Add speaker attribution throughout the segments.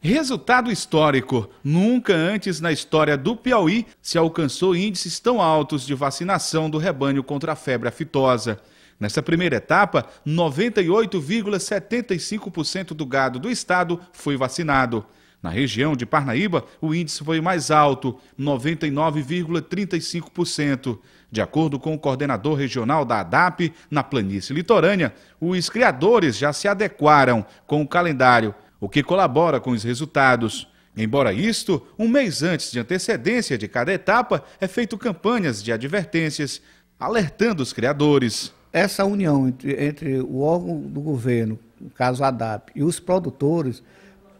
Speaker 1: Resultado histórico: nunca antes na história do Piauí se alcançou índices tão altos de vacinação do rebanho contra a febre aftosa. Nessa primeira etapa, 98,75% do gado do estado foi vacinado. Na região de Parnaíba, o índice foi mais alto, 99,35%. De acordo com o coordenador regional da ADAP, na planície litorânea, os criadores já se adequaram com o calendário o que colabora com os resultados. Embora isto, um mês antes de antecedência de cada etapa, é feito campanhas de advertências, alertando os criadores.
Speaker 2: Essa união entre, entre o órgão do governo, no caso a e os produtores,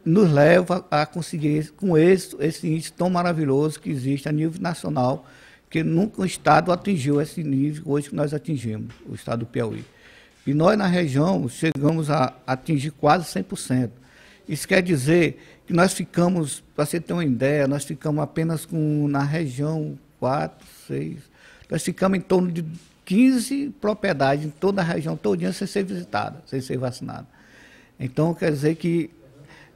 Speaker 2: nos leva a conseguir com êxito esse índice tão maravilhoso que existe a nível nacional, que nunca o Estado atingiu esse nível hoje que nós atingimos, o Estado do Piauí. E nós, na região, chegamos a atingir quase 100%. Isso quer dizer que nós ficamos, para você ter uma ideia, nós ficamos apenas com, na região 4, 6, nós ficamos em torno de 15 propriedades em toda a região, dia sem ser visitada, sem ser vacinada. Então, quer dizer que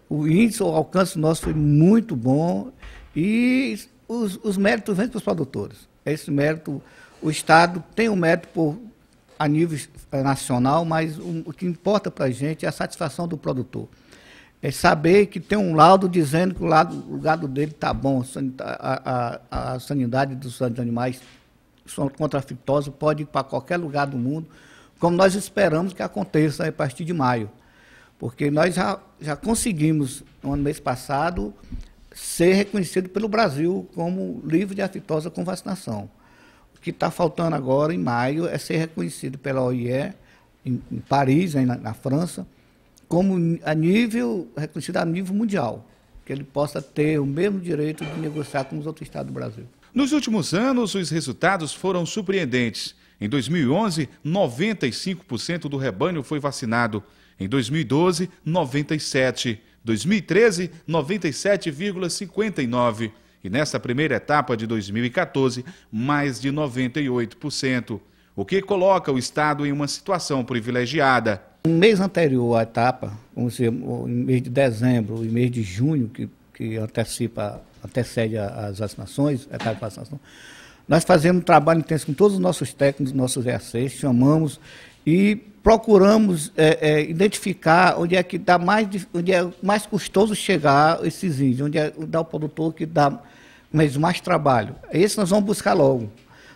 Speaker 2: o índice, o alcance nosso foi muito bom e os, os méritos vêm para os produtores. Esse mérito, o Estado tem o um mérito por, a nível nacional, mas o, o que importa para a gente é a satisfação do produtor. É saber que tem um laudo dizendo que o, lado, o gado dele está bom, a, a, a sanidade dos animais são contra a fitose, pode ir para qualquer lugar do mundo, como nós esperamos que aconteça a partir de maio. Porque nós já, já conseguimos, no mês passado, ser reconhecido pelo Brasil como livre de aftosa com vacinação. O que está faltando agora, em maio, é ser reconhecido pela OIE, em, em Paris, na, na França, como a nível, reconhecido a nível mundial, que ele possa ter o mesmo direito de negociar com os outros estados do Brasil. Nos últimos
Speaker 1: anos, os resultados foram surpreendentes. Em 2011, 95% do rebanho foi vacinado. Em 2012, 97%. 2013, 97,59%. E nessa primeira etapa de 2014, mais de 98%. O que coloca o Estado em uma situação privilegiada.
Speaker 2: Um mês anterior à etapa, vamos dizer, no mês de dezembro e mês de junho, que, que antecipa, antecede as vacinações, a etapa de vacinação, nós fazemos um trabalho intenso com todos os nossos técnicos, nossos EACs, chamamos e procuramos é, é, identificar onde é que dá mais, onde é mais custoso chegar esses índios, onde é, dá o produtor que dá mais, mais trabalho. Esse nós vamos buscar logo.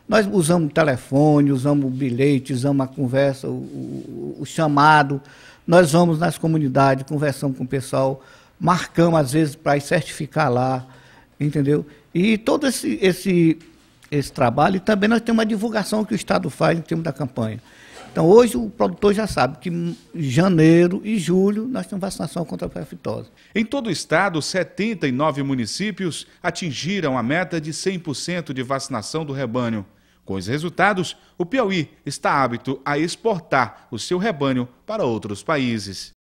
Speaker 2: Nós usamos telefone, usamos bilhete, usamos a conversa, o, o, o chamado. Nós vamos nas comunidades, conversamos com o pessoal, marcamos às vezes para certificar lá, entendeu? E todo esse, esse, esse trabalho, e também nós temos uma divulgação que o Estado faz em termos da campanha. Então, hoje o produtor já sabe que em janeiro e julho nós temos vacinação contra a perafitose.
Speaker 1: Em todo o estado, 79 municípios atingiram a meta de 100% de vacinação do rebanho. Com os resultados, o Piauí está hábito a exportar o seu rebanho para outros países.